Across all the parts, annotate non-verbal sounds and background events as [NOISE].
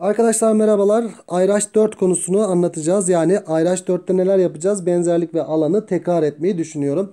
Arkadaşlar merhabalar. Ayraç 4 konusunu anlatacağız. Yani Ayraç 4'te neler yapacağız? Benzerlik ve alanı tekrar etmeyi düşünüyorum.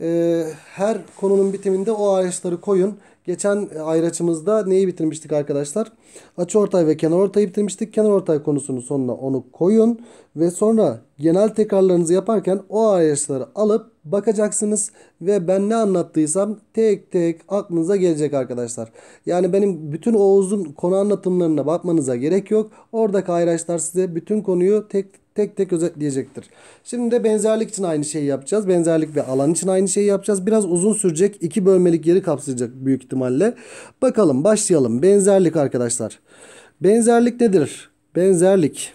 Ee, her konunun bitiminde o ayraçları koyun. Geçen e, ayraçımızda neyi bitirmiştik arkadaşlar? Açıortay ve kenarortayı bitirmiştik. Kenarortay konusunun sonuna onu koyun ve sonra genel tekrarlarınızı yaparken o ayraçları alıp bakacaksınız ve ben ne anlattıysam tek tek aklınıza gelecek arkadaşlar. Yani benim bütün Oğuz'un konu anlatımlarına bakmanıza gerek yok. Oradaki ayraçlar size bütün konuyu tek tek tek özetleyecektir. Şimdi de benzerlik için aynı şeyi yapacağız. Benzerlik ve alan için aynı şeyi yapacağız. Biraz uzun sürecek. iki bölmelik yeri kapsayacak büyük ihtimalle. Bakalım başlayalım. Benzerlik arkadaşlar. Benzerlik nedir? Benzerlik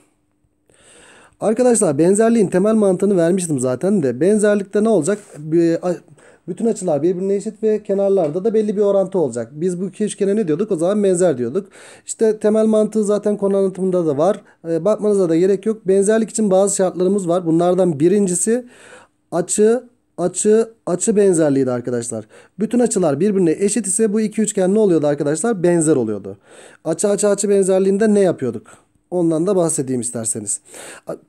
Arkadaşlar benzerliğin temel mantığını vermiştim zaten de. Benzerlikte ne olacak? Bütün açılar birbirine eşit ve kenarlarda da belli bir orantı olacak. Biz bu keşkene ne diyorduk? O zaman benzer diyorduk. İşte temel mantığı zaten konu anlatımında da var. E, bakmanıza da gerek yok. Benzerlik için bazı şartlarımız var. Bunlardan birincisi açı açı açı benzerliğiydi arkadaşlar. Bütün açılar birbirine eşit ise bu iki üçgen ne oluyordu arkadaşlar? Benzer oluyordu. Açı açı açı benzerliğinde ne yapıyorduk? Ondan da bahsedeyim isterseniz.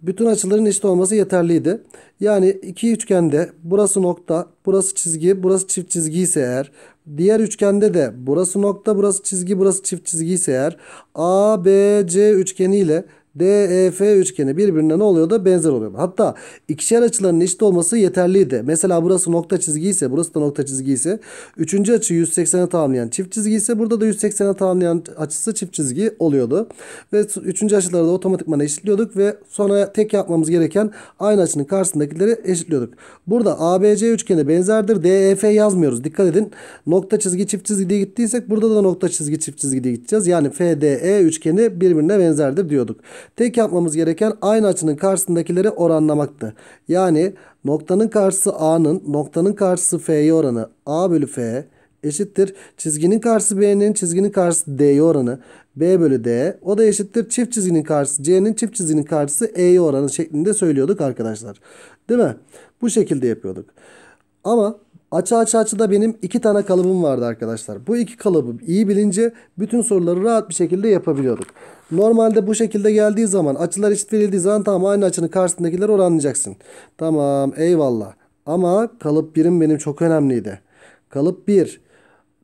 Bütün açıların eşit olması yeterliydi. Yani iki üçgende burası nokta, burası çizgi, burası çift çizgi ise eğer diğer üçgende de burası nokta, burası çizgi, burası çift çizgi ise eğer ABC üçgeni ile DEF üçgeni birbirine ne oluyor da benzer oluyor. Hatta ikişer açıların eşit olması yeterliydi. Mesela burası nokta çizgi ise burası da nokta çizgi ise üçüncü açı 180'e tamamlayan çift çizgi ise burada da 180'e tamamlayan açısı çift çizgi oluyordu. Ve üçüncü açıları da otomatikman eşitliyorduk ve sonra tek yapmamız gereken aynı açının karşısındakileri eşitliyorduk. Burada ABC üçgeni benzerdir. DEF yazmıyoruz. Dikkat edin. Nokta çizgi çift çizgi diye gittiysek burada da nokta çizgi çift çizgi diye gideceğiz. Yani FDE üçgeni birbirine benzerdir diyorduk. Tek yapmamız gereken aynı açının karşısındakileri oranlamaktı. Yani noktanın karşısı A'nın noktanın karşısı F'ye oranı A bölü F eşittir. Çizginin karşısı B'nin çizginin karşısı D'ye oranı B bölü D. O da eşittir çift çizginin karşısı C'nin çift çizginin karşısı E'ye oranı şeklinde söylüyorduk arkadaşlar. Değil mi? Bu şekilde yapıyorduk. Ama Açı açı açıda benim iki tane kalıbım vardı arkadaşlar. Bu iki kalıbı iyi bilince bütün soruları rahat bir şekilde yapabiliyorduk. Normalde bu şekilde geldiği zaman açılar eşit verildiği zaman tamam aynı açının karşısındakileri oranlayacaksın. Tamam eyvallah. Ama kalıp birim benim çok önemliydi. Kalıp 1.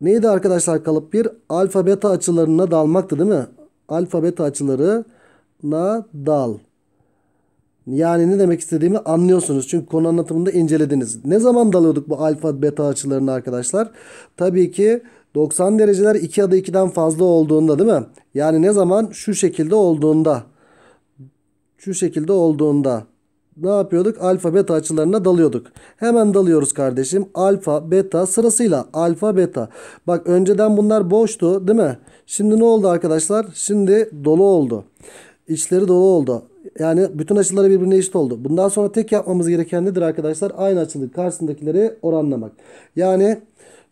Neydi arkadaşlar kalıp 1? Alfa beta açılarına dalmaktı değil mi? Alfa beta açılarına dal. Yani ne demek istediğimi anlıyorsunuz. Çünkü konu anlatımında incelediniz. Ne zaman dalıyorduk bu alfa beta açılarını arkadaşlar? Tabii ki 90 dereceler 2 ya da 2'den fazla olduğunda değil mi? Yani ne zaman şu şekilde olduğunda. Şu şekilde olduğunda. Ne yapıyorduk? Alfa beta açılarına dalıyorduk. Hemen dalıyoruz kardeşim. Alfa beta sırasıyla. Alfa beta. Bak önceden bunlar boştu değil mi? Şimdi ne oldu arkadaşlar? Şimdi dolu oldu. İçleri dolu oldu yani bütün açıları birbirine eşit oldu. Bundan sonra tek yapmamız gereken nedir arkadaşlar? Aynı açılık karşısındakileri oranlamak. Yani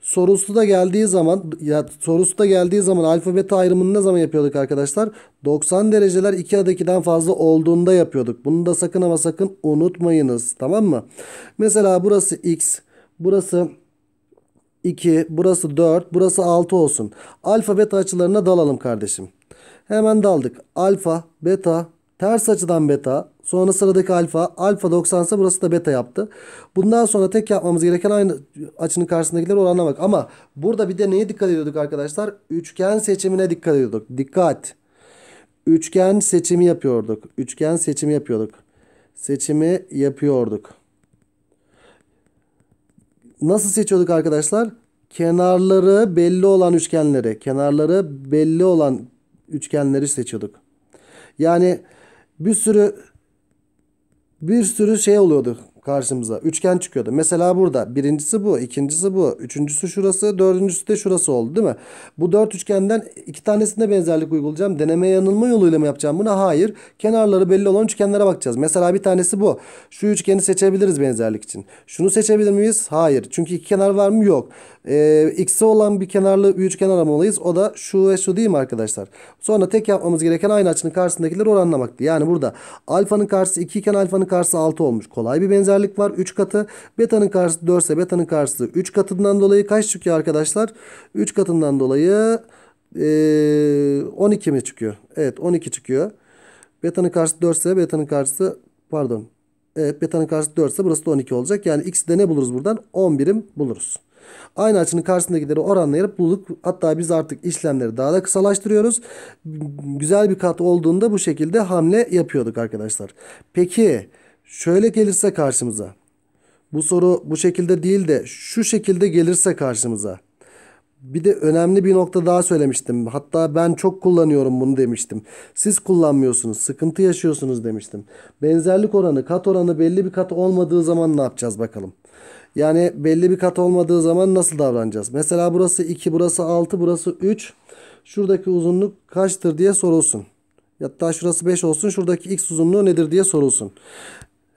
sorusu da geldiği zaman ya sorusu da geldiği zaman alfa beta ayrımını ne zaman yapıyorduk arkadaşlar? 90 dereceler 2 adaki'den fazla olduğunda yapıyorduk. Bunu da sakın ama sakın unutmayınız. Tamam mı? Mesela burası x, burası 2, burası 4, burası 6 olsun. Alfa beta açılarına dalalım kardeşim. Hemen daldık. Alfa, beta, Ters açıdan beta. Sonra sıradaki alfa. Alfa 90 ise burası da beta yaptı. Bundan sonra tek yapmamız gereken aynı açının karşısındakileri oranlamak. Ama burada bir de neye dikkat ediyorduk arkadaşlar? Üçgen seçimine dikkat ediyorduk. Dikkat. Üçgen seçimi yapıyorduk. Üçgen seçimi yapıyorduk. Seçimi yapıyorduk. Nasıl seçiyorduk arkadaşlar? Kenarları belli olan üçgenleri. Kenarları belli olan üçgenleri seçiyorduk. Yani bir sürü bir sürü şey oluyordu karşımıza üçgen çıkıyordu. Mesela burada birincisi bu, ikincisi bu, üçüncüsü şurası, dördüncüsü de şurası oldu değil mi? Bu dört üçgenden iki tanesine benzerlik uygulayacağım. Deneme yanılma yoluyla mı yapacağım bunu? Hayır. Kenarları belli olan üçgenlere bakacağız. Mesela bir tanesi bu. Şu üçgeni seçebiliriz benzerlik için. Şunu seçebilir miyiz? Hayır. Çünkü iki kenar var mı? Yok. Ee, x'e olan bir kenarlı bir üçgen aramalıyız. O da şu ve şu değil mi arkadaşlar? Sonra tek yapmamız gereken aynı açının karşısındakileri oranlamaktı. Yani burada alfanın karşısı 2 iken alfanın karşısı 6 olmuş. Kolay bir benzerlik beraberlik var 3 katı. Beta'nın karşısı 4 ise beta'nın karşısı 3 katından dolayı kaç çıkıyor arkadaşlar? 3 katından dolayı e, 12 mi çıkıyor? Evet 12 çıkıyor. Beta'nın karşısı 4 ise beta'nın karşısı pardon. Evet beta'nın karşısı 4 ise burası da 12 olacak. Yani x'i de ne buluruz buradan? 10 birim buluruz. Aynı açının karşısındakileri oranlayıp bulduk. Hatta biz artık işlemleri daha da kısalaştırıyoruz. Güzel bir kat olduğunda bu şekilde hamle yapıyorduk arkadaşlar. Peki şöyle gelirse karşımıza. Bu soru bu şekilde değil de şu şekilde gelirse karşımıza. Bir de önemli bir nokta daha söylemiştim. Hatta ben çok kullanıyorum bunu demiştim. Siz kullanmıyorsunuz, sıkıntı yaşıyorsunuz demiştim. Benzerlik oranı, kat oranı belli bir kat olmadığı zaman ne yapacağız bakalım. Yani belli bir kat olmadığı zaman nasıl davranacağız? Mesela burası 2, burası 6, burası 3. Şuradaki uzunluk kaçtır diye sorulsun. Hatta şurası 5 olsun, şuradaki x uzunluğu nedir diye sorulsun.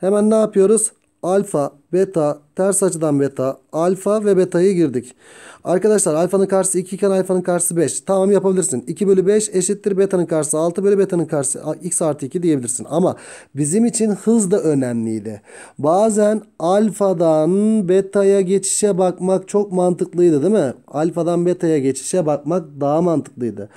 Hemen ne yapıyoruz? Alfa beta, ters açıdan beta, alfa ve beta'yı girdik. Arkadaşlar alfanın karşısı 2 iken alfanın karşısı 5. Tamam yapabilirsin. 2 bölü 5 eşittir betanın karşısı 6 bölü betanın karşısı x artı 2 diyebilirsin. Ama bizim için hız da önemliydi. Bazen alfadan betaya geçişe bakmak çok mantıklıydı değil mi? Alfadan betaya geçişe bakmak daha mantıklıydı.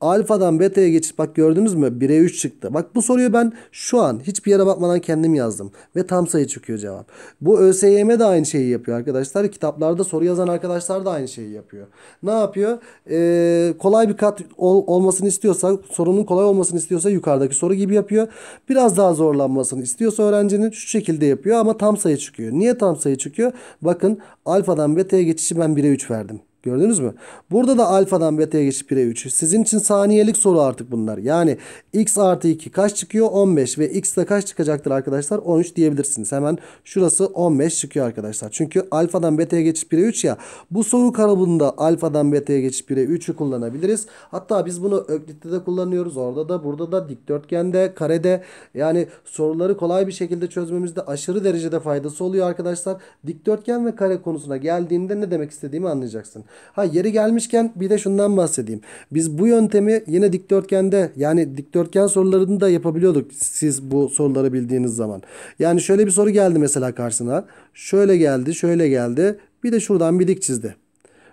Alfadan beta'ya geçiş bak gördünüz mü? 1'e 3 çıktı. Bak bu soruyu ben şu an hiçbir yere bakmadan kendim yazdım. Ve tam sayı çıkıyor cevap. Bu bu ÖSYM de aynı şeyi yapıyor arkadaşlar. Kitaplarda soru yazan arkadaşlar da aynı şeyi yapıyor. Ne yapıyor? Ee, kolay bir kat ol, olmasını istiyorsa, sorunun kolay olmasını istiyorsa yukarıdaki soru gibi yapıyor. Biraz daha zorlanmasını istiyorsa öğrencinin şu şekilde yapıyor ama tam sayı çıkıyor. Niye tam sayı çıkıyor? Bakın alfadan beta'ya geçişi ben 1'e 3 verdim. Gördünüz mü? Burada da alfadan beta'ya geçip 1'e 3. Sizin için saniyelik soru artık bunlar. Yani x artı 2 kaç çıkıyor? 15 ve x de kaç çıkacaktır arkadaşlar? 13 diyebilirsiniz. Hemen şurası 15 çıkıyor arkadaşlar. Çünkü alfadan beta'ya geçip 1'e 3 ya. Bu soru kalıbında alfadan beta'ya geçip 1'e 3'ü kullanabiliriz. Hatta biz bunu öklit'te de kullanıyoruz. Orada da burada da dikdörtgende, karede yani soruları kolay bir şekilde çözmemizde aşırı derecede faydası oluyor arkadaşlar. Dikdörtgen ve kare konusuna geldiğinde ne demek istediğimi anlayacaksın. Ha yeri gelmişken bir de şundan bahsedeyim. Biz bu yöntemi yine dikdörtgende yani dikdörtgen sorularını da yapabiliyorduk siz bu soruları bildiğiniz zaman. Yani şöyle bir soru geldi mesela karşısına. Şöyle geldi, şöyle geldi. Bir de şuradan bir dik çizdi.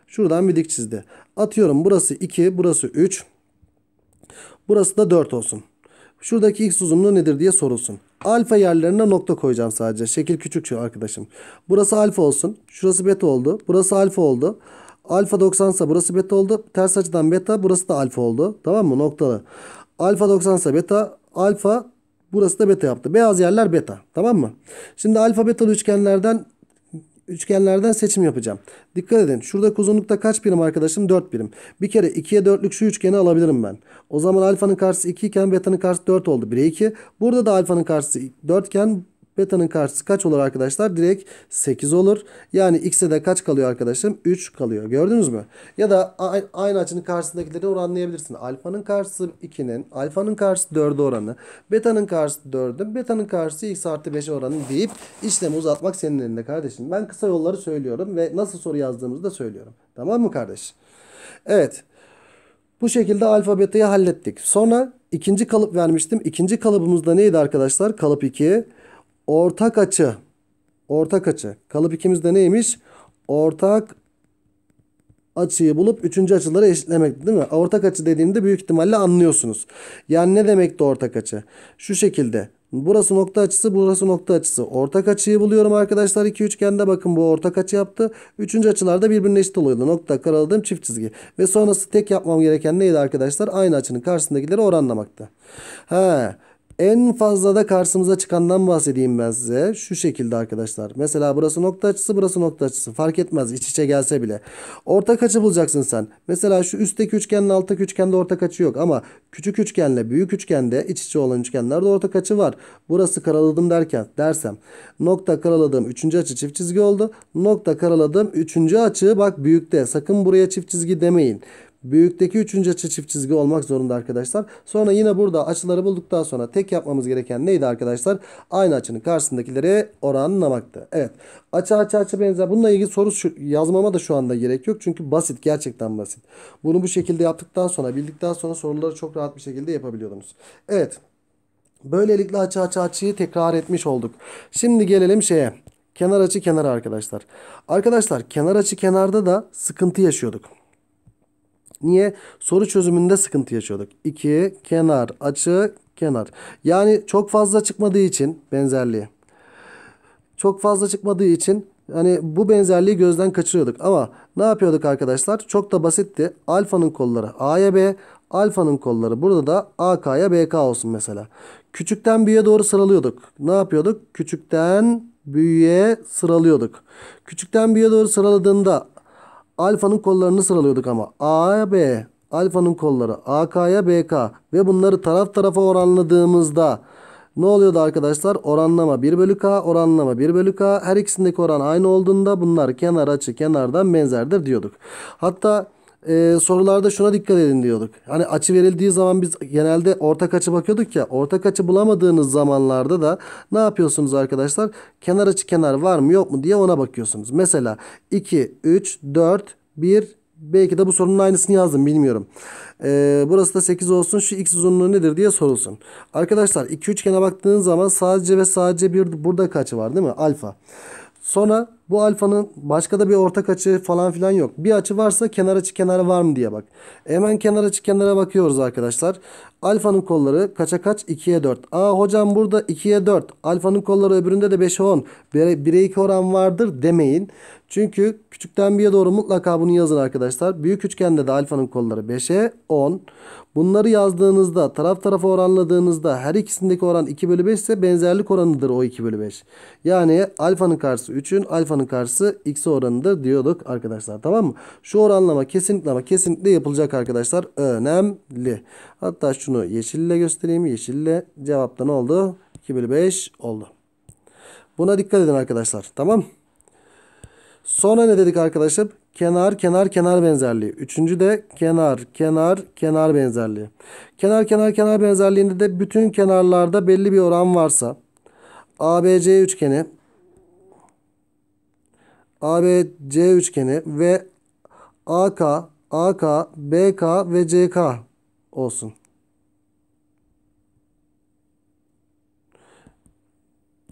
Şuradan bir dik çizdi. Atıyorum burası 2, burası 3. Burası da 4 olsun. Şuradaki x uzunluğu nedir diye sorulsun. Alfa yerlerine nokta koyacağım sadece. Şekil küçük şu arkadaşım. Burası alfa olsun. Şurası beta oldu. Burası alfa oldu. Alfa 90 ise burası beta oldu. Ters açıdan beta burası da alfa oldu. Tamam mı? Noktalı. Alfa 90 ise beta. Alfa burası da beta yaptı. Beyaz yerler beta. Tamam mı? Şimdi alfa betalı üçgenlerden üçgenlerden seçim yapacağım. Dikkat edin. Şuradaki uzunlukta kaç birim arkadaşım? 4 birim. Bir kere 2'ye 4'lük şu üçgeni alabilirim ben. O zaman alfanın karşısı 2 iken betanın karşısı 4 oldu. 1'e 2. Burada da alfanın karşısı 4 iken Beta'nın karşısı kaç olur arkadaşlar? Direkt 8 olur. Yani x'e de kaç kalıyor arkadaşım? 3 kalıyor. Gördünüz mü? Ya da aynı açının karşısındakileri oranlayabilirsin. Alfanın karşısı 2'nin, alfanın karşısı 4'e oranı, beta'nın karşısı 4'ün, beta'nın karşısı x artı 5'e oranı deyip işlemi uzatmak senin elinde kardeşim. Ben kısa yolları söylüyorum ve nasıl soru yazdığımızı da söylüyorum. Tamam mı kardeş? Evet. Bu şekilde alfa hallettik. Sonra ikinci kalıp vermiştim. İkinci kalıbımızda neydi arkadaşlar? Kalıp 2 ortak açı. Ortak açı. Kalıp ikimizde neymiş? Ortak açıyı bulup üçüncü açıları eşitlemek değil mi? Ortak açı dediğimde büyük ihtimalle anlıyorsunuz. Yani ne demekti ortak açı? Şu şekilde. Burası nokta açısı, burası nokta açısı. Ortak açıyı buluyorum arkadaşlar. iki üçgende bakın bu ortak açı yaptı. Üçüncü açılarda birbirine eşit oluyordu. Nokta karaladığım çift çizgi. Ve sonrası tek yapmam gereken neydi arkadaşlar? Aynı açının karşısındakileri oranlamakta. He. En fazla da karşımıza çıkandan bahsedeyim ben size. Şu şekilde arkadaşlar. Mesela burası nokta açısı burası nokta açısı. Fark etmez iç içe gelse bile. Ortak açı bulacaksın sen. Mesela şu üstteki üçgenle alttaki üçgende ortak açı yok. Ama küçük üçgenle büyük üçgende iç içe olan üçgenlerde ortak açı var. Burası karaladım derken dersem. Nokta karaladığım üçüncü açı çift çizgi oldu. Nokta karaladığım üçüncü açı bak büyükte. Sakın buraya çift çizgi demeyin. Büyükteki üçüncü açı çift çizgi olmak zorunda arkadaşlar. Sonra yine burada açıları bulduktan sonra tek yapmamız gereken neydi arkadaşlar? Aynı açının karşısındakileri oranlamaktı. Evet. Açı açı açı benzer. Bununla ilgili soru şu, yazmama da şu anda gerek yok. Çünkü basit. Gerçekten basit. Bunu bu şekilde yaptıktan sonra bildikten sonra soruları çok rahat bir şekilde yapabiliyordunuz. Evet. Böylelikle açı açı açıyı tekrar etmiş olduk. Şimdi gelelim şeye. Kenar açı kenara arkadaşlar. Arkadaşlar kenar açı kenarda da sıkıntı yaşıyorduk. Niye? Soru çözümünde sıkıntı yaşıyorduk. 2 kenar açı kenar. Yani çok fazla çıkmadığı için benzerliği. Çok fazla çıkmadığı için Hani bu benzerliği gözden kaçırıyorduk ama ne yapıyorduk arkadaşlar? Çok da basitti. Alfanın kolları A'ya B, alfanın kolları burada da AK'ya BK olsun mesela. Küçükten büyüğe doğru sıralıyorduk. Ne yapıyorduk? Küçükten büyüğe sıralıyorduk. Küçükten büyüğe doğru sıraladığında Alfanın kollarını sıralıyorduk ama. B alfanın kolları AK'ya BK ve bunları taraf tarafa oranladığımızda ne oluyordu arkadaşlar? Oranlama 1 bölü K, oranlama 1 bölü K. Her ikisindeki oran aynı olduğunda bunlar kenar açı kenardan benzerdir diyorduk. Hatta e, sorularda şuna dikkat edin diyorduk. Hani açı verildiği zaman biz genelde ortak açı bakıyorduk ya. Ortak açı bulamadığınız zamanlarda da ne yapıyorsunuz arkadaşlar? Kenar açı kenar var mı yok mu diye ona bakıyorsunuz. Mesela 2, 3, 4, 1, Belki de bu sorunun aynısını yazdım bilmiyorum. Ee, burası da 8 olsun şu x uzunluğu nedir diye sorulsun. Arkadaşlar iki üçgene baktığınız zaman sadece ve sadece bir burada açı var değil mi? Alfa. Sonra bu alfanın başka da bir ortak açı falan filan yok. Bir açı varsa kenar açı kenarı var mı diye bak. Hemen kenar açı kenara bakıyoruz arkadaşlar. Alfanın kolları kaça kaç? 2'ye 4. Aa hocam burada 2'ye 4. Alfanın kolları öbüründe de 5'e 10. 1'e 2 oran vardır demeyin. Çünkü küçükten 1'ye doğru mutlaka bunu yazın arkadaşlar. Büyük üçgende de alfanın kolları 5'e 10. Bunları yazdığınızda taraf tarafa oranladığınızda her ikisindeki oran 2 bölü 5 ise benzerlik oranıdır o 2 bölü 5. Yani alfanın karşısı 3'ün alfanın karşısı x oranıdır diyorduk arkadaşlar tamam mı? Şu oranlama kesinlikle ama kesinlikle yapılacak arkadaşlar. Önemli. Hatta şunu yeşille göstereyim. Yeşille cevapta ne oldu? 2 bölü 5 oldu. Buna dikkat edin arkadaşlar. Tamam Sonra ne dedik arkadaşım? Kenar, kenar, kenar benzerliği. Üçüncü de kenar, kenar, kenar benzerliği. Kenar, kenar, kenar benzerliğinde de bütün kenarlarda belli bir oran varsa ABC üçgeni ABC üçgeni ve AK, AK, BK ve CK olsun.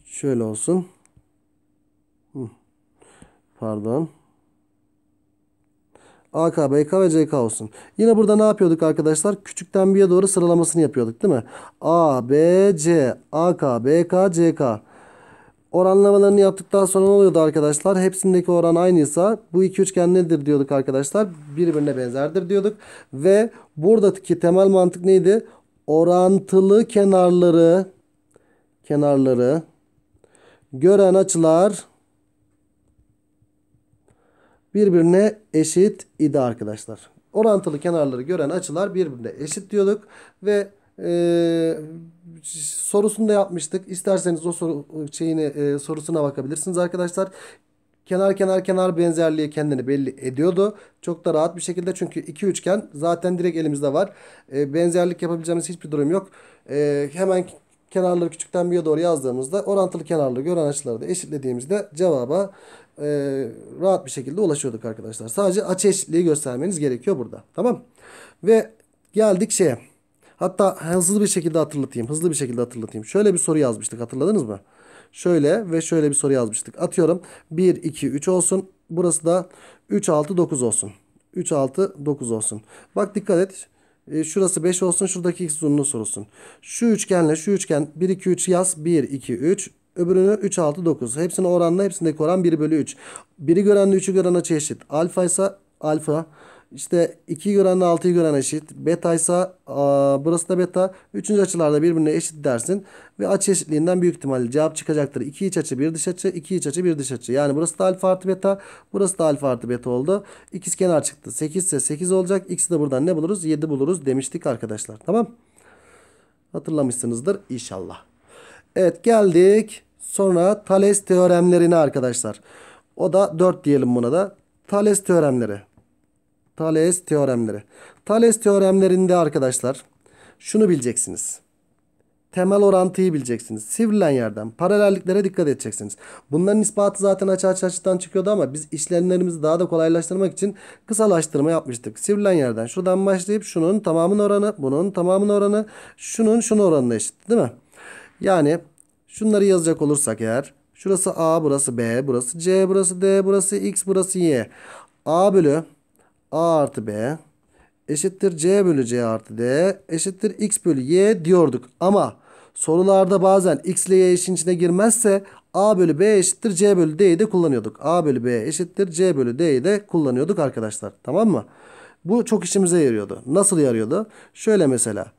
Şöyle olsun. Pardon. AK, BK ve CK olsun. Yine burada ne yapıyorduk arkadaşlar? Küçükten büyüğe doğru sıralamasını yapıyorduk değil mi? A, B, C, AK, BK, CK. Oranlamalarını yaptıktan sonra ne oluyordu arkadaşlar? Hepsindeki oran aynıysa bu iki üçgen nedir diyorduk arkadaşlar? Birbirine benzerdir diyorduk. Ve buradaki temel mantık neydi? Orantılı kenarları kenarları gören açılar birbirine eşit idi arkadaşlar. Orantılı kenarları gören açılar birbirine eşit diyorduk ve e, sorusunu da yapmıştık. İsterseniz o soru şeyini e, sorusuna bakabilirsiniz arkadaşlar. Kenar kenar kenar benzerliği kendini belli ediyordu. Çok da rahat bir şekilde çünkü iki üçgen zaten direkt elimizde var. E, benzerlik yapabileceğimiz hiçbir durum yok. E, hemen kenarları küçükten bir'e doğru yazdığımızda orantılı kenarları gören açıları da eşitlediğimizde cevaba e, rahat bir şekilde ulaşıyorduk arkadaşlar. Sadece açı göstermeniz gerekiyor burada. Tamam. Ve geldik şeye. Hatta hızlı bir şekilde hatırlatayım. Hızlı bir şekilde hatırlatayım. Şöyle bir soru yazmıştık hatırladınız mı? Şöyle ve şöyle bir soru yazmıştık. Atıyorum 1, 2, 3 olsun. Burası da 3, 6, 9 olsun. 3, 6, 9 olsun. Bak dikkat et. E, şurası 5 olsun. Şuradaki x uzunluğu sorulsun. Şu üçgenle şu üçgen 1, 2, 3 yaz. 1, 2, 3. Öbürünü 3, 6, 9. Hepsinin oranla hepsindeki oran 1 bölü 3. 1'i görenle 3'ü görene çeşit. Alfa ise alfa. İşte 2'yi görenle 6'yı gören eşit. Beta ise burası da beta. Üçüncü açılarda birbirine eşit dersin. Ve açı eşitliğinden büyük ihtimalle cevap çıkacaktır. 2 iç açı 1 dış açı. 2 iç açı 1 dış açı. Yani burası da alfa artı beta. Burası da alfa artı beta oldu. İkiz kenar çıktı. 8 ise 8 olacak. X'i de buradan ne buluruz? 7 buluruz demiştik arkadaşlar. Tamam. Hatırlamışsınızdır inşallah. Evet geldik. Sonra Thales teoremlerine arkadaşlar. O da 4 diyelim buna da. Thales teoremleri. Thales teoremleri. Thales teoremlerinde arkadaşlar şunu bileceksiniz. Temel orantıyı bileceksiniz. Sivrilen yerden paralelliklere dikkat edeceksiniz. Bunların ispatı zaten açı açı açıdan çıkıyordu ama biz işlemlerimizi daha da kolaylaştırmak için kısalaştırma yapmıştık. Sivrilen yerden şuradan başlayıp şunun tamamının oranı, bunun tamamının oranı, şunun şunun oranına eşit değil mi? Yani şunları yazacak olursak eğer şurası A burası B burası C burası D burası X burası Y. A bölü A artı B eşittir C bölü C artı D eşittir X bölü Y diyorduk. Ama sorularda bazen X ile Y işin içine girmezse A bölü B eşittir C bölü D'yi de kullanıyorduk. A bölü B eşittir C bölü D'yi de kullanıyorduk arkadaşlar. Tamam mı? Bu çok işimize yarıyordu. Nasıl yarıyordu? Şöyle mesela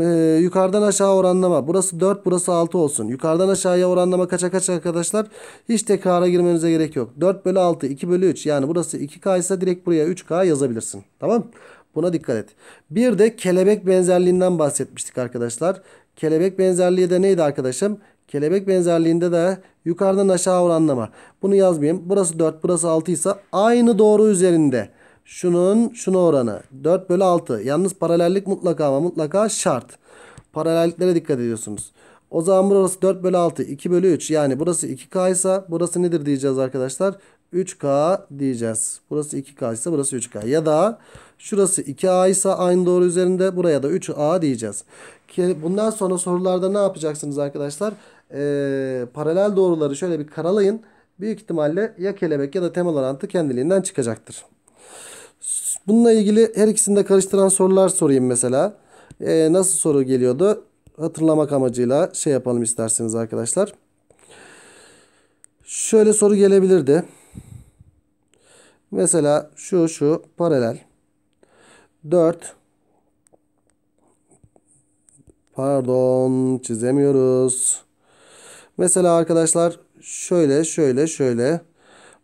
e, yukarıdan aşağı oranlama. Burası 4 burası 6 olsun. Yukarıdan aşağıya oranlama kaça kaç arkadaşlar? Hiç tekrara girmenize gerek yok. 4 bölü 6 2 bölü 3 yani burası 2K ise direkt buraya 3K yazabilirsin. Tamam Buna dikkat et. Bir de kelebek benzerliğinden bahsetmiştik arkadaşlar. Kelebek benzerliği de neydi arkadaşım? Kelebek benzerliğinde de yukarıdan aşağı oranlama. Bunu yazmayayım. Burası 4 burası 6 ise aynı doğru üzerinde. Şunun şuna oranı. 4 bölü 6. Yalnız paralellik mutlaka ama mutlaka şart. Paralelliklere dikkat ediyorsunuz. O zaman burası 4 bölü 6. 2 bölü 3. Yani burası 2K ise burası nedir diyeceğiz arkadaşlar. 3K diyeceğiz. Burası 2K ise burası 3K. Ya da şurası 2A ise aynı doğru üzerinde buraya da 3A diyeceğiz. Ki bundan sonra sorularda ne yapacaksınız arkadaşlar? Ee, paralel doğruları şöyle bir karalayın. Büyük ihtimalle ya kelebek ya da temel orantı kendiliğinden çıkacaktır. Bununla ilgili her ikisini de karıştıran sorular sorayım mesela. Ee, nasıl soru geliyordu? Hatırlamak amacıyla şey yapalım isterseniz arkadaşlar. Şöyle soru gelebilirdi. Mesela şu şu paralel. 4 Pardon çizemiyoruz. Mesela arkadaşlar şöyle şöyle şöyle.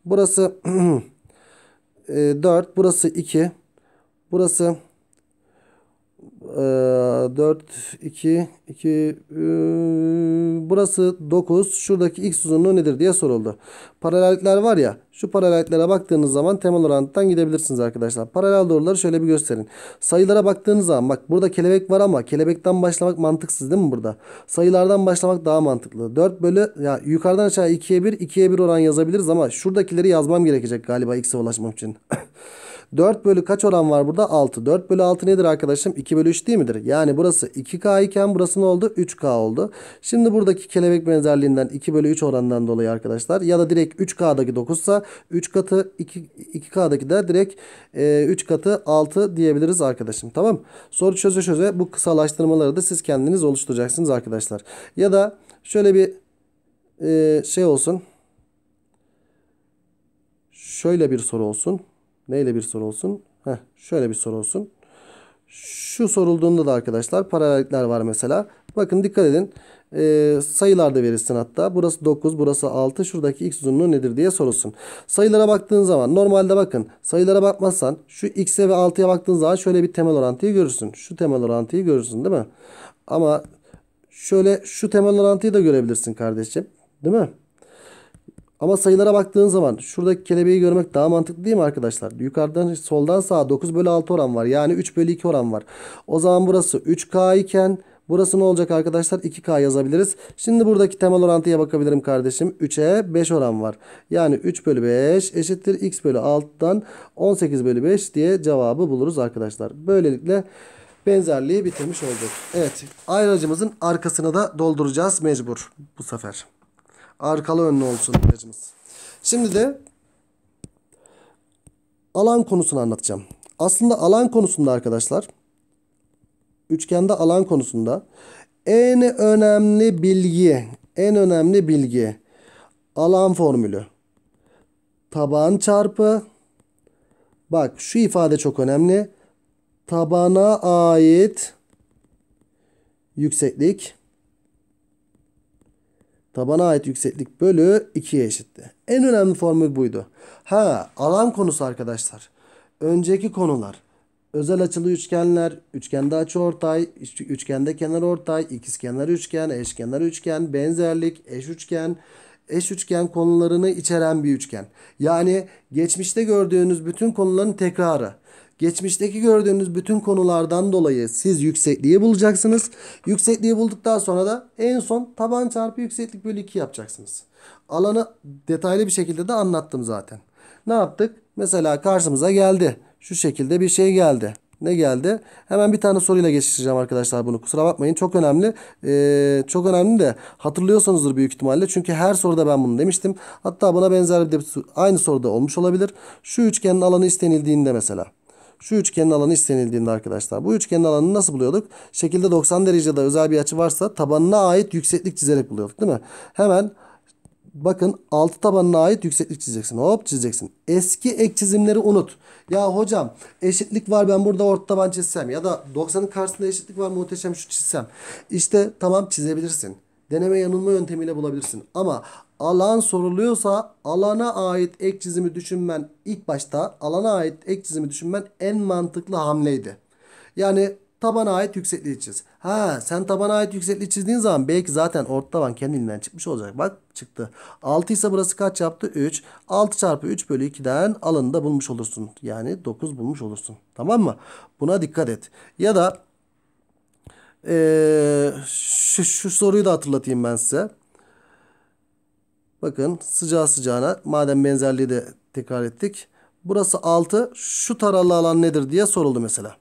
Burası [CLEARS THROAT] 4. Ee, burası 2. Burası 4, 2, 2, burası 9. Şuradaki x uzunluğu nedir diye soruldu. Paralellikler var ya. Şu paralelliklere baktığınız zaman temel orantıdan gidebilirsiniz arkadaşlar. Paralel doğruları şöyle bir gösterin. Sayılara baktığınız zaman bak burada kelebek var ama kelebekten başlamak mantıksız değil mi burada? Sayılardan başlamak daha mantıklı. 4 bölü ya yukarıdan aşağı 2'ye 1, 2'ye 1 oran yazabiliriz ama şuradakileri yazmam gerekecek galiba x'e ulaşmak için. [LAUGHS] 4 bölü kaç oran var burada? 6. 4 bölü 6 nedir arkadaşım? 2 bölü 3 değil midir? Yani burası 2K iken burası ne oldu? 3K oldu. Şimdi buradaki kelebek benzerliğinden 2 bölü 3 oranından dolayı arkadaşlar ya da direkt 3K'daki 9 ise 3 katı 2, 2K'daki de direkt e, 3 katı 6 diyebiliriz arkadaşım. Tamam Soru çöze çöze bu kısalaştırmaları da siz kendiniz oluşturacaksınız arkadaşlar. Ya da şöyle bir e, şey olsun. Şöyle bir soru olsun. Neyle bir soru olsun? Heh, şöyle bir soru olsun. Şu sorulduğunda da arkadaşlar paralellikler var mesela. Bakın dikkat edin. Ee, sayılar da verirsin hatta. Burası 9, burası 6. Şuradaki x uzunluğu nedir diye sorulsun. Sayılara baktığın zaman normalde bakın. Sayılara bakmazsan şu x'e ve 6'ya baktığın zaman şöyle bir temel orantıyı görürsün. Şu temel orantıyı görürsün değil mi? Ama şöyle şu temel orantıyı da görebilirsin kardeşim. Değil mi? Ama sayılara baktığın zaman şuradaki kelebeği görmek daha mantıklı değil mi arkadaşlar? Yukarıdan soldan sağa 9 bölü 6 oran var. Yani 3 bölü 2 oran var. O zaman burası 3K iken burası ne olacak arkadaşlar? 2K yazabiliriz. Şimdi buradaki temel orantıya bakabilirim kardeşim. 3'e 5 oran var. Yani 3 bölü 5 eşittir x bölü 6'dan 18 bölü 5 diye cevabı buluruz arkadaşlar. Böylelikle benzerliği bitirmiş olduk. Evet ayrıcımızın arkasını da dolduracağız mecbur bu sefer. Arkalı önlü olsun ilacımız. Şimdi de alan konusunu anlatacağım. Aslında alan konusunda arkadaşlar üçgende alan konusunda en önemli bilgi en önemli bilgi alan formülü taban çarpı bak şu ifade çok önemli tabana ait yükseklik Tabana ait yükseklik bölü 2'ye eşitti. En önemli formül buydu. Ha alan konusu arkadaşlar. Önceki konular. Özel açılı üçgenler, üçgende açı ortay, üçgende kenar ortay, ikizkenar üçgen, eşkenar üçgen, benzerlik, eş üçgen, eş üçgen konularını içeren bir üçgen. Yani geçmişte gördüğünüz bütün konuların tekrarı. Geçmişteki gördüğünüz bütün konulardan dolayı siz yüksekliği bulacaksınız. Yüksekliği bulduktan sonra da en son taban çarpı yükseklik bölü 2 yapacaksınız. Alanı detaylı bir şekilde de anlattım zaten. Ne yaptık? Mesela karşımıza geldi. Şu şekilde bir şey geldi. Ne geldi? Hemen bir tane soruyla geçeceğim arkadaşlar bunu. Kusura bakmayın çok önemli. Ee, çok önemli de hatırlıyorsanızdır büyük ihtimalle. Çünkü her soruda ben bunu demiştim. Hatta buna benzer bir de aynı soruda olmuş olabilir. Şu üçgenin alanı istenildiğinde mesela. Şu üçgenin alanı istenildiğinde arkadaşlar. Bu üçgenin alanını nasıl buluyorduk? Şekilde 90 derecede özel bir açı varsa tabanına ait yükseklik çizerek buluyorduk değil mi? Hemen bakın altı tabanına ait yükseklik çizeceksin. Hop çizeceksin. Eski ek çizimleri unut. Ya hocam eşitlik var ben burada orta taban çizsem ya da 90'ın karşısında eşitlik var muhteşem şu çizsem. İşte tamam çizebilirsin deneme yanılma yöntemiyle bulabilirsin. Ama alan soruluyorsa alana ait ek çizimi düşünmen ilk başta alana ait ek çizimi düşünmen en mantıklı hamleydi. Yani tabana ait yüksekliği çiz. Ha sen tabana ait yüksekliği çizdiğin zaman belki zaten orta taban kendiliğinden çıkmış olacak. Bak çıktı. 6 ise burası kaç yaptı? 3. 6 çarpı 3 bölü 2'den alanı da bulmuş olursun. Yani 9 bulmuş olursun. Tamam mı? Buna dikkat et. Ya da ee, şu, şu soruyu da hatırlatayım ben size. Bakın sıcağı sıcağına madem benzerliği de tekrar ettik. Burası 6 şu taralı alan nedir diye soruldu mesela.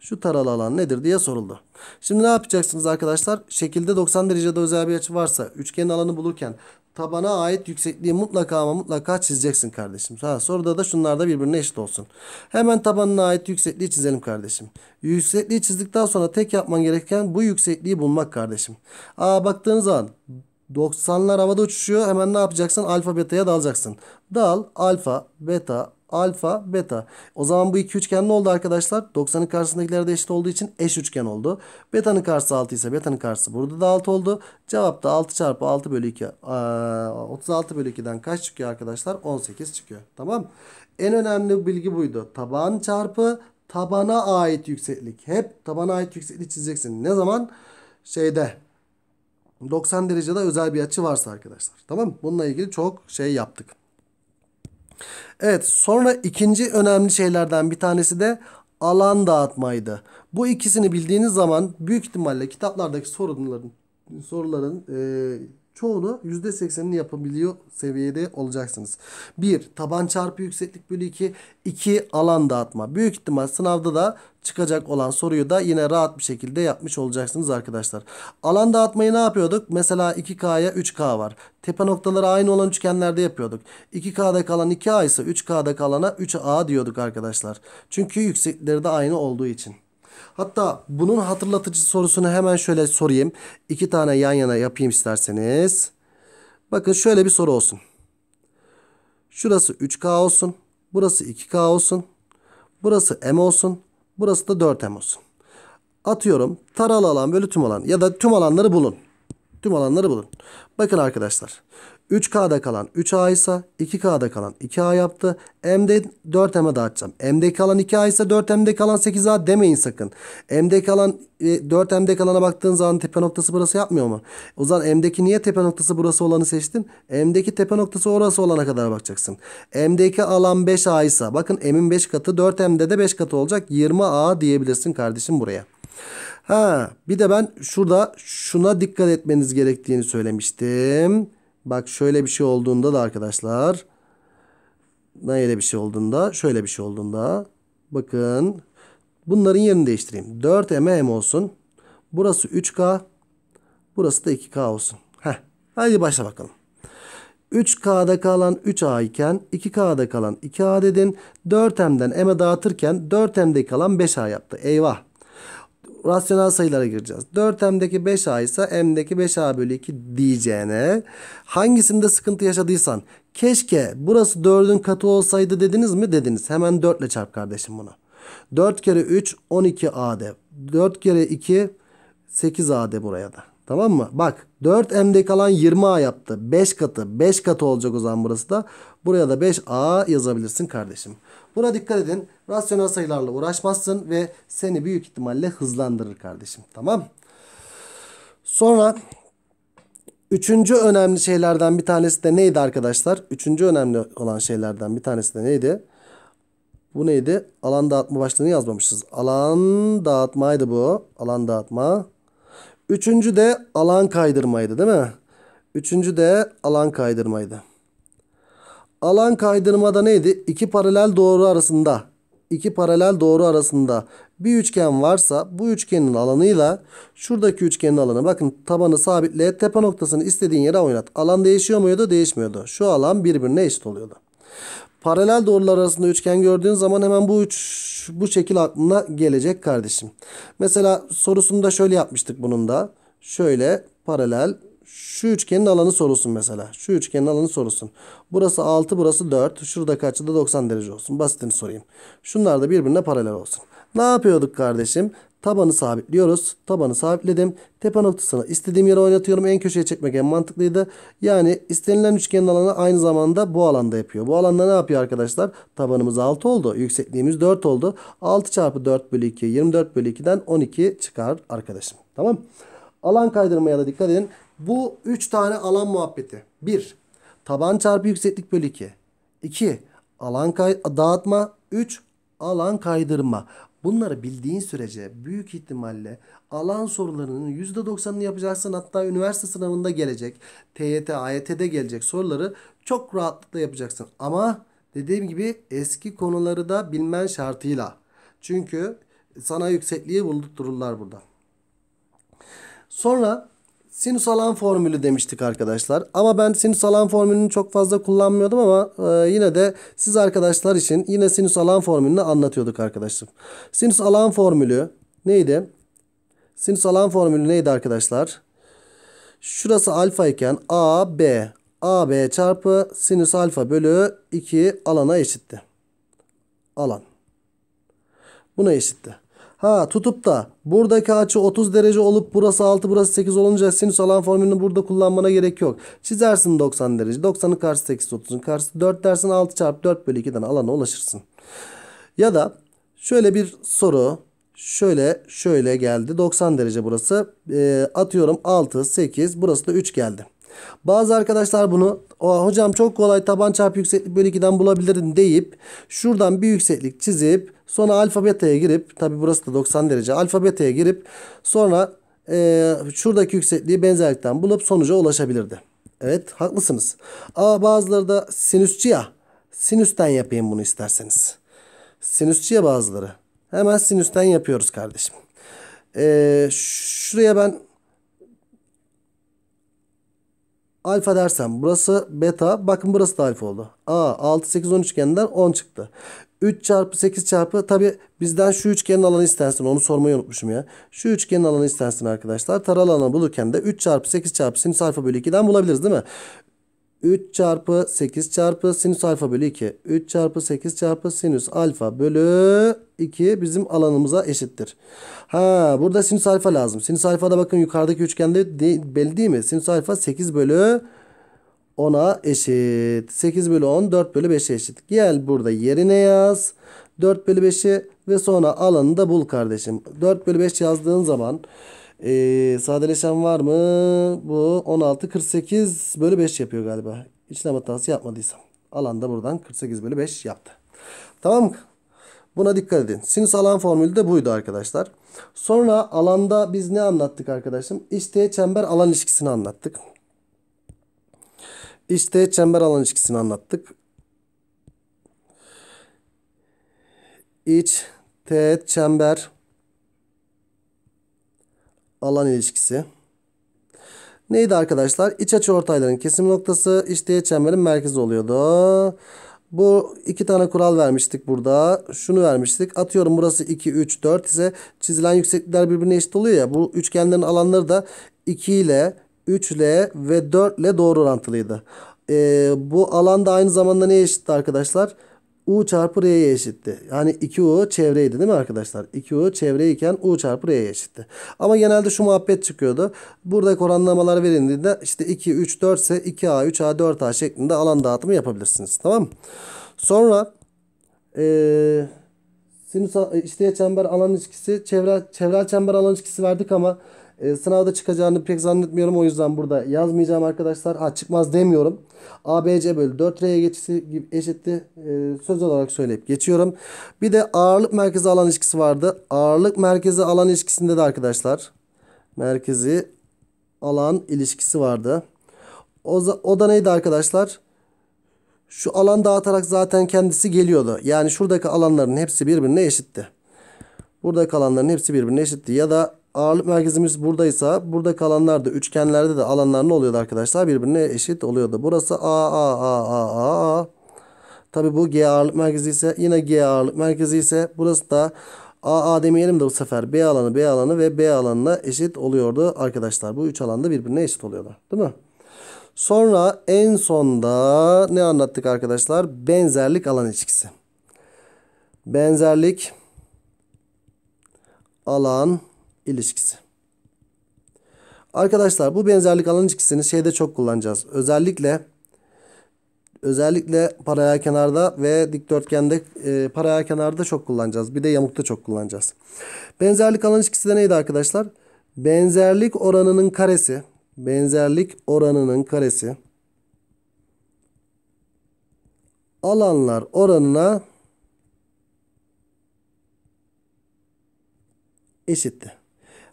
Şu taralı alan nedir diye soruldu. Şimdi ne yapacaksınız arkadaşlar? Şekilde 90 derecede özel bir açı varsa üçgenin alanı bulurken tabana ait yüksekliği mutlaka ama mutlaka çizeceksin kardeşim. Ha, soruda da şunlar da birbirine eşit olsun. Hemen tabanına ait yüksekliği çizelim kardeşim. Yüksekliği çizdikten sonra tek yapman gereken bu yüksekliği bulmak kardeşim. Aa baktığınız zaman 90'lar havada uçuşuyor. Hemen ne yapacaksın? Alfa beta'ya dalacaksın. Dal alfa beta alfa, beta. O zaman bu iki üçgen ne oldu arkadaşlar? 90'ın karşısındakiler de eşit olduğu için eş üçgen oldu. Beta'nın karşısı 6 ise beta'nın karşısı burada da 6 oldu. Cevap da 6 çarpı 6 bölü 2. Aa, 36 bölü 2'den kaç çıkıyor arkadaşlar? 18 çıkıyor. Tamam. En önemli bilgi buydu. Taban çarpı tabana ait yükseklik. Hep tabana ait yükseklik çizeceksin. Ne zaman? Şeyde 90 derecede özel bir açı varsa arkadaşlar. Tamam Bununla ilgili çok şey yaptık. Evet sonra ikinci önemli şeylerden bir tanesi de alan dağıtmaydı. Bu ikisini bildiğiniz zaman büyük ihtimalle kitaplardaki sorunların soruların e, çoğunu %80'ini yapabiliyor seviyede olacaksınız. 1. Taban çarpı yükseklik bölü 2. 2. Alan dağıtma. Büyük ihtimal sınavda da çıkacak olan soruyu da yine rahat bir şekilde yapmış olacaksınız arkadaşlar. Alan dağıtmayı ne yapıyorduk? Mesela 2K'ya 3K var. Tepe noktaları aynı olan üçgenlerde yapıyorduk. 2K'da kalan 2A ise 3K'da kalana 3A diyorduk arkadaşlar. Çünkü yüksekleri de aynı olduğu için. Hatta bunun hatırlatıcı sorusunu hemen şöyle sorayım. İki tane yan yana yapayım isterseniz. Bakın şöyle bir soru olsun. Şurası 3K olsun. Burası 2K olsun. Burası M olsun. Burası da 4M olsun. Atıyorum taralı alan bölü tüm alan ya da tüm alanları bulun. Tüm alanları bulun. Bakın arkadaşlar. 3K'da kalan 3A ise 2K'da kalan 2A yaptı. M'de 4M'e dağıtacağım. M'de kalan 2A ise 4M'de kalan 8A demeyin sakın. M'de kalan 4M'de e, kalana baktığın zaman tepe noktası burası yapmıyor mu? O zaman M'deki niye tepe noktası burası olanı seçtin? M'deki tepe noktası orası olana kadar bakacaksın. M'deki alan 5A ise bakın M'in 5 katı 4M'de de 5 katı olacak. 20A diyebilirsin kardeşim buraya. Ha bir de ben şurada şuna dikkat etmeniz gerektiğini söylemiştim. Bak şöyle bir şey olduğunda da arkadaşlar. Neyle bir şey olduğunda şöyle bir şey olduğunda. Bakın bunların yerini değiştireyim. 4mm olsun. Burası 3K. Burası da 2K olsun. Heh. Hadi başla bakalım. 3K'da kalan 3A iken 2K'da kalan 2A dedin. 4M'den M'e dağıtırken 4M'de kalan 5A yaptı. Eyvah rasyonel sayılara gireceğiz. 4m'deki 5a ise m'deki 5a bölü 2 diyeceğine hangisinde sıkıntı yaşadıysan keşke burası 4'ün katı olsaydı dediniz mi dediniz. Hemen 4 ile çarp kardeşim bunu. 4 kere 3 12ad. 4 kere 2 8ad buraya da. Tamam mı? Bak 4M'de kalan 20A yaptı. 5 katı. 5 katı olacak o zaman burası da. Buraya da 5A yazabilirsin kardeşim. Buna dikkat edin. Rasyonel sayılarla uğraşmazsın ve seni büyük ihtimalle hızlandırır kardeşim. Tamam. Sonra üçüncü önemli şeylerden bir tanesi de neydi arkadaşlar? Üçüncü önemli olan şeylerden bir tanesi de neydi? Bu neydi? Alan dağıtma başlığını yazmamışız. Alan dağıtmaydı bu. Alan dağıtma. Üçüncü de alan kaydırmaydı değil mi? Üçüncü de alan kaydırmaydı. Alan kaydırmada neydi? İki paralel doğru arasında. iki paralel doğru arasında bir üçgen varsa bu üçgenin alanıyla şuradaki üçgenin alanı bakın tabanı sabitle tepe noktasını istediğin yere oynat. Alan değişiyor muydu? Değişmiyordu. Şu alan birbirine eşit oluyordu. Paralel doğrular arasında üçgen gördüğün zaman hemen bu üç, bu şekil aklına gelecek kardeşim. Mesela sorusunda şöyle yapmıştık bunun da. Şöyle paralel şu üçgenin alanı sorulsun mesela. Şu üçgenin alanı sorulsun. Burası 6, burası 4. şurada açı da 90 derece olsun. Basitini sorayım. Şunlar da birbirine paralel olsun. Ne yapıyorduk kardeşim? Tabanı sabitliyoruz. Tabanı sabitledim. Tepe noktasını istediğim yere oynatıyorum. En köşeye çekmek en mantıklıydı. Yani istenilen üçgenin alanı aynı zamanda bu alanda yapıyor. Bu alanda ne yapıyor arkadaşlar? Tabanımız 6 oldu. Yüksekliğimiz 4 oldu. 6 çarpı 4 bölü 2 24 bölü 2'den 12 çıkar arkadaşım. Tamam Alan kaydırmaya da dikkat edin. Bu 3 tane alan muhabbeti. 1. Taban çarpı yükseklik bölü 2. 2. Alan dağıtma. 3. Alan kaydırma. Bunları bildiğin sürece büyük ihtimalle alan sorularının %90'ını yapacaksın. Hatta üniversite sınavında gelecek. TYT, AYT'de gelecek soruları çok rahatlıkla yapacaksın. Ama dediğim gibi eski konuları da bilmen şartıyla. Çünkü sana yüksekliği buldururlar burada. Sonra Sinüs alan formülü demiştik arkadaşlar. Ama ben sinüs alan formülünü çok fazla kullanmıyordum ama e, yine de siz arkadaşlar için yine sinüs alan formülünü anlatıyorduk arkadaşlar. Sinüs alan formülü neydi? Sinüs alan formülü neydi arkadaşlar? Şurası alfa iken A, B. A, B çarpı sinüs alfa bölü 2 alana eşitti. Alan. Buna eşitti. Ha tutup da buradaki açı 30 derece olup burası 6 burası 8 olunca sinüs alan formülünü burada kullanmana gerek yok. Çizersin 90 derece. 90'ın karşısı 8 30'un karşısı 4 dersin 6 çarpı 4 bölü 2'den alana ulaşırsın. Ya da şöyle bir soru şöyle şöyle geldi 90 derece burası e, atıyorum 6 8 burası da 3 geldi. Bazı arkadaşlar bunu hocam çok kolay taban çarpı yükseklik bölü 2'den bulabilirim deyip şuradan bir yükseklik çizip sonra alfabeteye girip tabi burası da 90 derece alfabeteye girip sonra e, şuradaki yüksekliği benzerlikten bulup sonuca ulaşabilirdi. Evet haklısınız. Ama bazıları da sinüsçü ya. Sinüsten yapayım bunu isterseniz. Sinüsçü ya bazıları. Hemen sinüsten yapıyoruz kardeşim. Ee, şuraya ben alfa dersem burası beta. Bakın burası da alfa oldu. A 6 8 10 üçgeninden 10 çıktı. 3 çarpı 8 çarpı tabi bizden şu üçgenin alanı istensin. Onu sormayı unutmuşum ya. Şu üçgenin alanı istensin arkadaşlar. Taralı alanı bulurken de 3 çarpı 8 çarpı sinüs alfa bölü 2'den bulabiliriz değil mi? 3 çarpı 8 çarpı sinüs alfa bölü 2. 3 çarpı 8 çarpı sinüs alfa bölü 2 bizim alanımıza eşittir. Ha burada sinüs alfa lazım. Sinüs alfa da bakın yukarıdaki üçgende de, belli değil mi? Sinüs alfa 8 bölü 10'a eşit. 8 bölü 10 4 bölü 5'e eşit. Gel burada yerine yaz. 4 bölü 5'i ve sonra alanı da bul kardeşim. 4 bölü 5 yazdığın zaman ee, sadeleşen var mı? Bu 16 48 bölü 5 yapıyor galiba. İçine hatası yapmadıysam. Alan da buradan 48 bölü 5 yaptı. Tamam mı? Buna dikkat edin. Sinüs alan formülü de buydu arkadaşlar. Sonra alanda biz ne anlattık arkadaşım? İşte çember alan ilişkisini anlattık. İşte çember alan ilişkisini anlattık. İç teğet çember alan ilişkisi. Neydi arkadaşlar? İç açı ortayların kesim noktası iç teğet çemberin merkezi oluyordu. Bu iki tane kural vermiştik burada. Şunu vermiştik. Atıyorum burası 2, 3, 4 ise çizilen yükseklikler birbirine eşit oluyor ya. Bu üçgenlerin alanları da 2 ile 3 ile ve 4 ile doğru orantılıydı. Ee, bu da aynı zamanda neye eşitti arkadaşlar? Arkadaşlar. U çarpı R'ye eşitti. Yani 2U çevreydi değil mi arkadaşlar? 2U çevreyken U çarpı R'ye eşitti. Ama genelde şu muhabbet çıkıyordu. Buradaki oranlamalar verildiğinde işte 2, 3, 4 ise 2A, 3A, 4A şeklinde alan dağıtımı yapabilirsiniz. Tamam Sonra ee, sinüs e, işte çember alan ilişkisi, çevre, çevrel çember alan ilişkisi verdik ama e, sınavda çıkacağını pek zannetmiyorum. O yüzden burada yazmayacağım arkadaşlar. Ha çıkmaz demiyorum. ABC bölü 4R'ye geçisi gibi eşitti. E, söz olarak söyleyip geçiyorum. Bir de ağırlık merkezi alan ilişkisi vardı. Ağırlık merkezi alan ilişkisinde de arkadaşlar merkezi alan ilişkisi vardı. O, o da neydi arkadaşlar? Şu alan dağıtarak zaten kendisi geliyordu. Yani şuradaki alanların hepsi birbirine eşitti. Buradaki alanların hepsi birbirine eşitti. Ya da ağırlık merkezimiz buradaysa burada kalanlar da üçgenlerde de alanlar ne oluyordu arkadaşlar? Birbirine eşit oluyordu. Burası A A A A A A. Tabi bu G ağırlık merkezi ise yine G ağırlık merkezi ise burası da A A demeyelim de bu sefer B alanı B alanı ve B alanına eşit oluyordu arkadaşlar. Bu üç alanda birbirine eşit oluyordu. Değil mi? Sonra en sonda ne anlattık arkadaşlar? Benzerlik alan ilişkisi. Benzerlik alan ilişkisi. Arkadaşlar bu benzerlik alan ilişkisini şeyde çok kullanacağız. Özellikle özellikle paralel kenarda ve dikdörtgende e, paralel kenarda çok kullanacağız. Bir de yamukta çok kullanacağız. Benzerlik alan ilişkisi de neydi arkadaşlar? Benzerlik oranının karesi benzerlik oranının karesi alanlar oranına eşittir.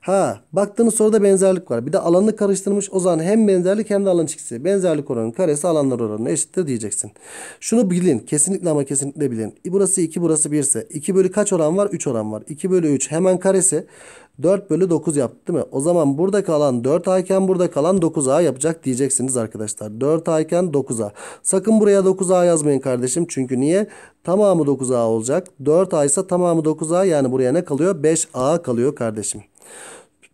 Ha baktığınız soruda benzerlik var. Bir de alanını karıştırmış. O zaman hem benzerlik hem de alan ilişkisi. Benzerlik oranının karesi alanlar oranına eşittir diyeceksin. Şunu bilin. Kesinlikle ama kesinlikle bilin. Burası 2 burası 1 ise 2 bölü kaç oran var? 3 oran var. 2 bölü 3 hemen karesi 4 bölü 9 yaptı değil mi? O zaman burada kalan 4A iken burada kalan 9A yapacak diyeceksiniz arkadaşlar. 4A iken 9A. Sakın buraya 9A yazmayın kardeşim. Çünkü niye? Tamamı 9A olacak. 4A ise tamamı 9A yani buraya ne kalıyor? 5A kalıyor kardeşim.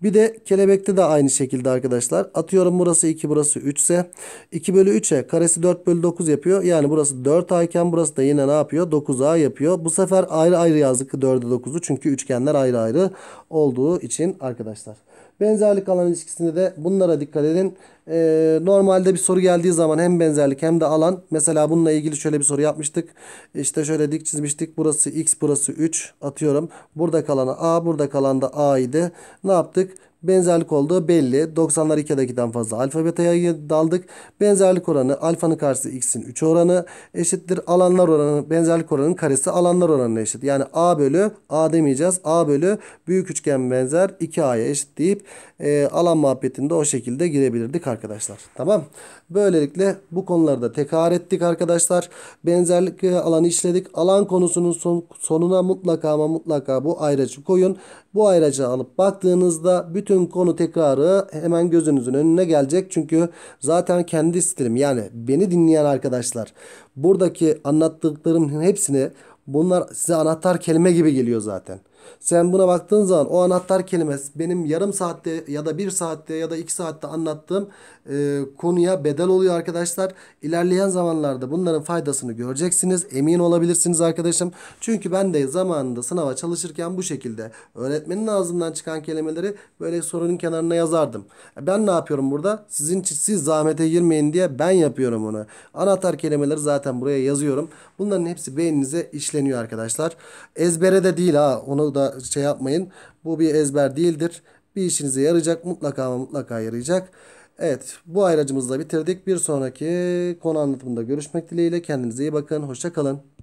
Bir de kelebekte de aynı şekilde arkadaşlar. Atıyorum burası 2 burası 3 ise 2 bölü 3'e karesi 4 bölü 9 yapıyor. Yani burası 4A iken burası da yine ne yapıyor? 9A yapıyor. Bu sefer ayrı ayrı yazdık 4'e 9'u. Çünkü üçgenler ayrı ayrı olduğu için arkadaşlar. Benzerlik alan ilişkisinde de bunlara dikkat edin. Ee, normalde bir soru geldiği zaman hem benzerlik hem de alan. Mesela bununla ilgili şöyle bir soru yapmıştık. İşte şöyle dik çizmiştik. Burası x burası 3 atıyorum. Burada kalan a burada kalan da a idi. Ne yaptık? benzerlik olduğu belli. 90'lar 2 dakikadan fazla alfa beta'ya daldık. Benzerlik oranı alfanın karşısı x'in 3 oranı eşittir. Alanlar oranı benzerlik oranının karesi alanlar oranına eşit. Yani a bölü a demeyeceğiz. a bölü büyük üçgen benzer 2a'ya eşit deyip e, alan muhabbetinde o şekilde girebilirdik arkadaşlar. Tamam. Böylelikle bu konularda tekrar ettik arkadaşlar. Benzerlik e, alanı işledik. Alan konusunun son, sonuna mutlaka ama mutlaka bu ayracı koyun. Bu ayracı alıp baktığınızda bütün konu tekrarı hemen gözünüzün önüne gelecek. Çünkü zaten kendi stilim yani beni dinleyen arkadaşlar buradaki anlattıklarımın hepsini bunlar size anahtar kelime gibi geliyor zaten. Sen buna baktığın zaman o anahtar kelimesi benim yarım saatte ya da bir saatte ya da iki saatte anlattığım e, konuya bedel oluyor arkadaşlar. İlerleyen zamanlarda bunların faydasını göreceksiniz. Emin olabilirsiniz arkadaşım. Çünkü ben de zamanında sınava çalışırken bu şekilde öğretmenin ağzından çıkan kelimeleri böyle sorunun kenarına yazardım. E, ben ne yapıyorum burada? Sizin siz zahmete girmeyin diye ben yapıyorum onu. Anahtar kelimeleri zaten buraya yazıyorum. Bunların hepsi beyninize işleniyor arkadaşlar. Ezbere de değil ha onu da şey yapmayın. Bu bir ezber değildir. Bir işinize yarayacak mutlaka ama mutlaka yarayacak. Evet bu ayracımızı da bitirdik. Bir sonraki konu anlatımında görüşmek dileğiyle. Kendinize iyi bakın. Hoşçakalın.